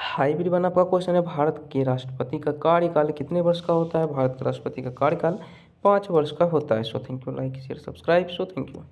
hybrid one आपका question है भारत के राष्ट्रपति का कार्यकाल कितने वर्ष का होता है भारत के राष्ट्रपति का कार्यकाल पाँच वर्ष का होता है so thank you like share subscribe so thank you